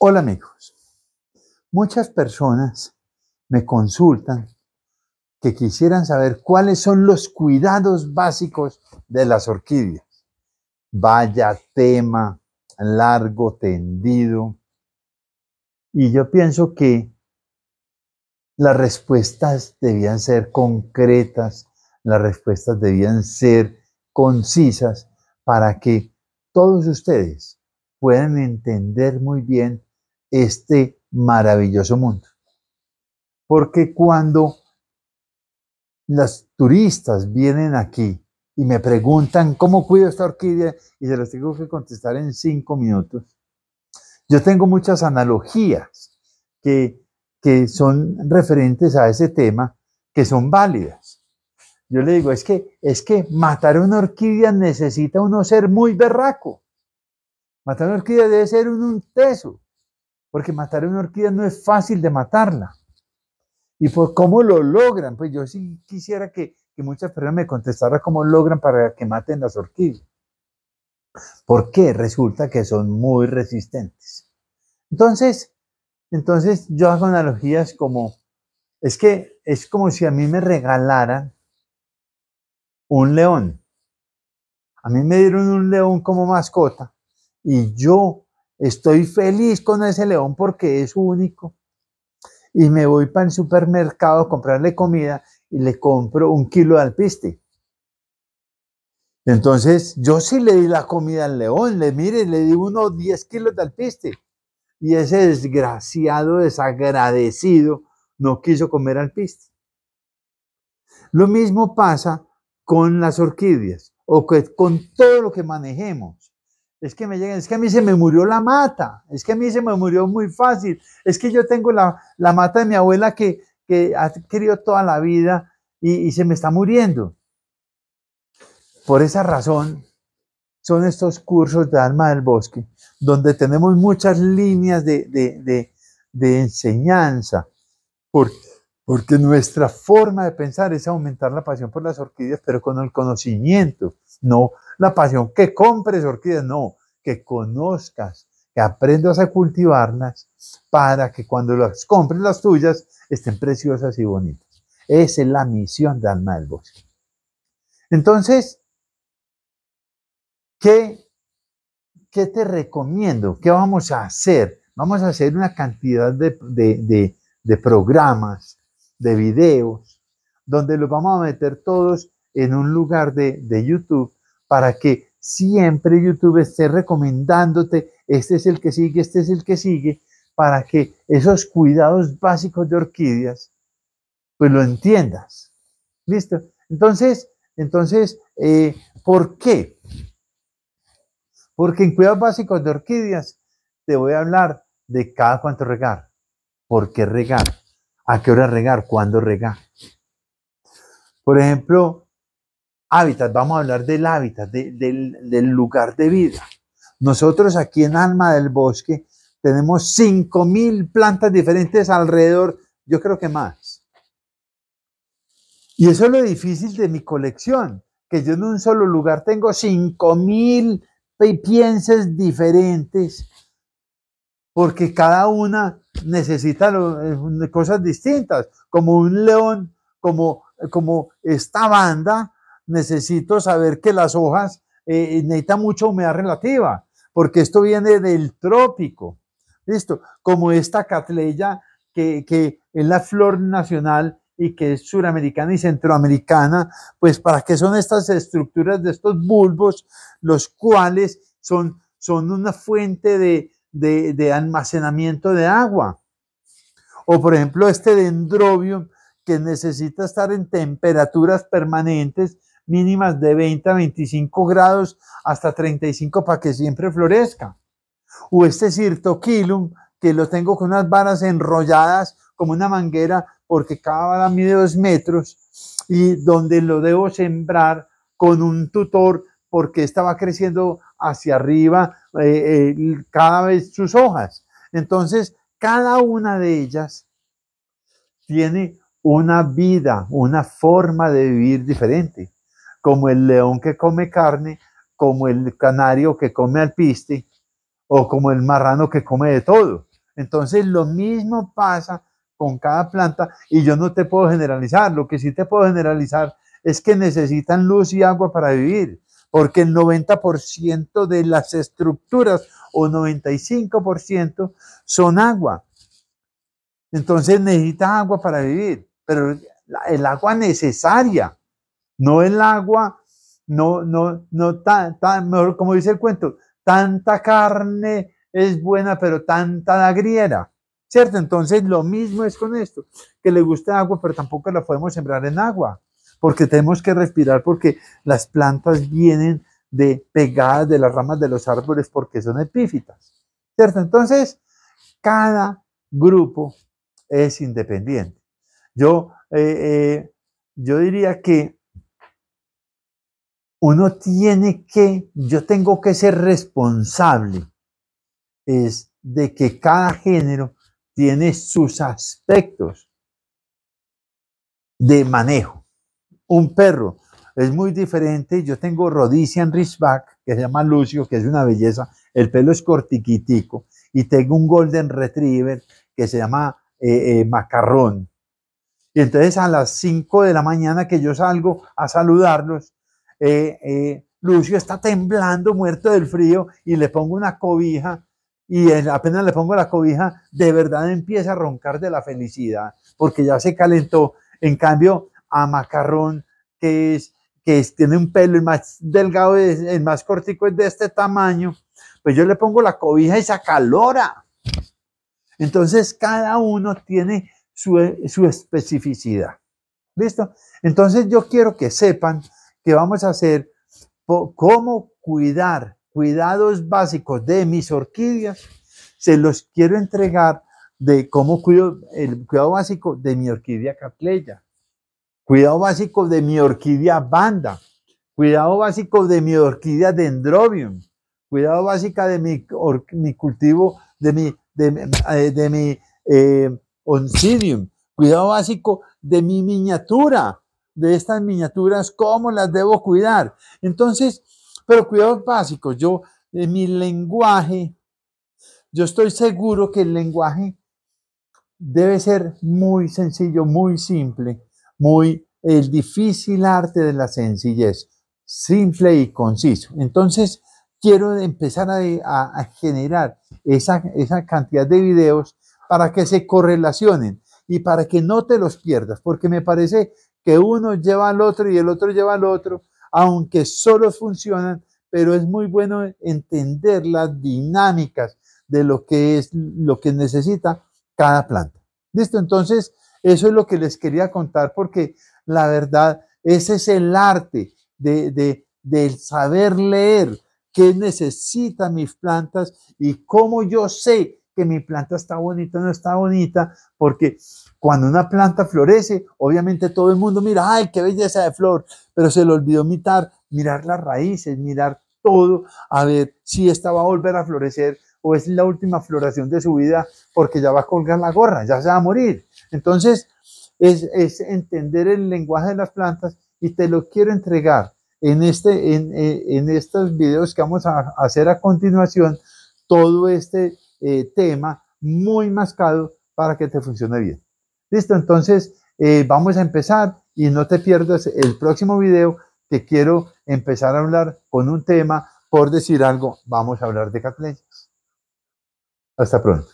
Hola amigos, muchas personas me consultan que quisieran saber cuáles son los cuidados básicos de las orquídeas. Vaya tema largo, tendido. Y yo pienso que las respuestas debían ser concretas, las respuestas debían ser concisas para que todos ustedes puedan entender muy bien este maravilloso mundo. Porque cuando las turistas vienen aquí y me preguntan cómo cuido esta orquídea y se los tengo que contestar en cinco minutos, yo tengo muchas analogías que, son referentes a ese tema que son válidas. Yo le digo, es que, es que matar una orquídea necesita uno ser muy berraco. Matar una orquídea debe ser un, un teso. Porque matar una orquídea no es fácil de matarla. ¿Y pues cómo lo logran? Pues yo sí quisiera que, muchas personas me contestaran cómo logran para que maten las orquídeas. Porque resulta que son muy resistentes. Entonces, entonces yo hago analogías como, es que es como si a mí me regalaran un león. A mí me dieron un león como mascota y yo Estoy feliz con ese león porque es único. Y me voy para el supermercado a comprarle comida y le compro un kilo de alpiste. Entonces, yo sí le di la comida al león, le mire, le di unos 10 kilos de alpiste. Y ese desgraciado, desagradecido, no quiso comer alpiste. Lo mismo pasa con las orquídeas o con todo lo que manejemos es que me es que a mí se me murió la mata, es que a mí se me murió muy fácil, es que yo tengo la, mata de mi abuela que, ha querido toda la vida y, se me está muriendo. Por esa razón son estos cursos de alma del bosque, donde tenemos muchas líneas de, de enseñanza, porque porque nuestra forma de pensar es aumentar la pasión por las orquídeas, pero con el conocimiento, no la pasión que compres orquídeas, no, que conozcas, que aprendas a cultivarlas para que cuando las compres las tuyas estén preciosas y bonitas. Esa es la misión de Alma del Bosque. Entonces, ¿qué, te recomiendo? ¿Qué vamos a hacer? Vamos a hacer una cantidad de programas de videos, donde los vamos a meter todos en un lugar de, YouTube para que siempre YouTube esté recomendándote, este es el que sigue, este es el que sigue, para que esos cuidados básicos de orquídeas, pues lo entiendas. ¿Listo? Entonces, entonces eh, ¿por qué? Porque en cuidados básicos de orquídeas te voy a hablar de cada cuánto regar. ¿Por qué regar? a qué hora regar, cuándo regar. Por ejemplo, hábitat, vamos a hablar del hábitat, del, lugar de vida. Nosotros aquí en Alma del Bosque tenemos 5.000 plantas diferentes alrededor, yo creo que más. Y eso es lo difícil de mi colección, que yo en un solo lugar tengo 5.000 pienses diferentes porque cada una necesita eh, cosas distintas, como un león, como, como esta banda, necesito saber que las hojas eh, eh, necesitan mucha humedad relativa, porque esto viene del trópico, ¿listo? Como esta catleya que, que es la flor nacional y que es suramericana y centroamericana, pues para qué son estas estructuras de estos bulbos, los cuales son, son una fuente de, de, almacenamiento de agua. O por ejemplo este dendrobium que necesita estar en temperaturas permanentes mínimas de 20 a 25 grados hasta 35 para que siempre florezca. O este cirtoquilum que lo tengo con unas varas enrolladas como una manguera porque cada vara mide dos metros y donde lo debo sembrar con un tutor porque estaba creciendo hacia arriba eh, cada vez sus hojas. Entonces, cada una de ellas tiene una vida, una forma de vivir diferente, como el león que come carne, como el canario que come alpiste, o como el marrano que come de todo. Entonces, lo mismo pasa con cada planta y yo no te puedo generalizar. Lo que sí te puedo generalizar es que necesitan luz y agua para vivir porque el 90% de las estructuras o 95% son agua. Entonces necesita agua para vivir, pero el agua necesaria, no el agua, no, no, no, tan, como dice el cuento, tanta carne es buena, pero tanta la griera, ¿cierto? Entonces lo mismo es con esto, que le gusta agua, pero tampoco la podemos sembrar en agua porque tenemos que respirar, porque las plantas vienen de pegadas de las ramas de los árboles porque son epífitas, ¿cierto? Entonces, cada grupo es independiente. Yo, eh, eh, yo diría que uno tiene que, yo tengo que ser responsable, es de que cada género tiene sus aspectos de manejo un perro. Es muy diferente. Yo tengo en Ridgeback, que se llama Lucio, que es una belleza. El pelo es cortiquitico. Y tengo un Golden Retriever que se llama eh, eh, Macarrón. Y entonces a las 5 de la mañana que yo salgo a saludarlos, eh, Lucio está temblando, muerto del frío, y le pongo una cobija y apenas le pongo la cobija, de verdad empieza a roncar de la felicidad, porque ya se calentó. En cambio, a macarrón, que es que tiene un pelo, el más delgado, el más cortico es de este tamaño, pues yo le pongo la cobija y se acalora. Entonces cada uno tiene su, su especificidad. ¿Listo? Entonces yo quiero que sepan que vamos a hacer cómo cuidar cuidados básicos de mis orquídeas. Se los quiero entregar de cómo cuido el cuidado básico de mi orquídea capleya. Cuidado básico de mi orquídea banda. Cuidado básico de mi orquídea dendrobium. Cuidado básico de mi, cultivo, de mi, eh, eh, oncidium. Cuidado básico de mi miniatura. De estas miniaturas, ¿cómo las debo cuidar? Entonces, pero cuidado básico, Yo, en mi lenguaje, yo estoy seguro que el lenguaje debe ser muy sencillo, muy simple muy el difícil arte de la sencillez, simple y conciso. Entonces, quiero empezar a, generar esa, cantidad de videos para que se correlacionen y para que no te los pierdas, porque me parece que uno lleva al otro y el otro lleva al otro, aunque solo funcionan, pero es muy bueno entender las dinámicas de lo que es lo que necesita cada planta. ¿Listo? Entonces, eso es lo que les quería contar porque la verdad, ese es el arte de, de, del saber leer qué necesitan mis plantas y cómo yo sé que mi planta está bonita o no está bonita, porque cuando una planta florece, obviamente todo el mundo mira, ay, qué belleza de flor, pero se le olvidó mirar, mirar las raíces, mirar todo, a ver si esta va a volver a florecer o es la última floración de su vida porque ya va a colgar la gorra, ya se va a morir. Entonces, es, entender el lenguaje de las plantas y te lo quiero entregar en, este, en, eh, estos videos que vamos a hacer a continuación, todo este eh, tema muy mascado para que te funcione bien. Listo, entonces eh, vamos a empezar y no te pierdas el próximo video que quiero empezar a hablar con un tema, por decir algo, vamos a hablar de Catleya. Hasta pronto.